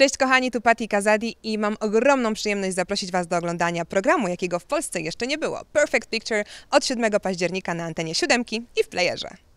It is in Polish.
Cześć kochani, tu Patti Kazadi i mam ogromną przyjemność zaprosić Was do oglądania programu, jakiego w Polsce jeszcze nie było. Perfect Picture od 7 października na antenie siódemki i w playerze.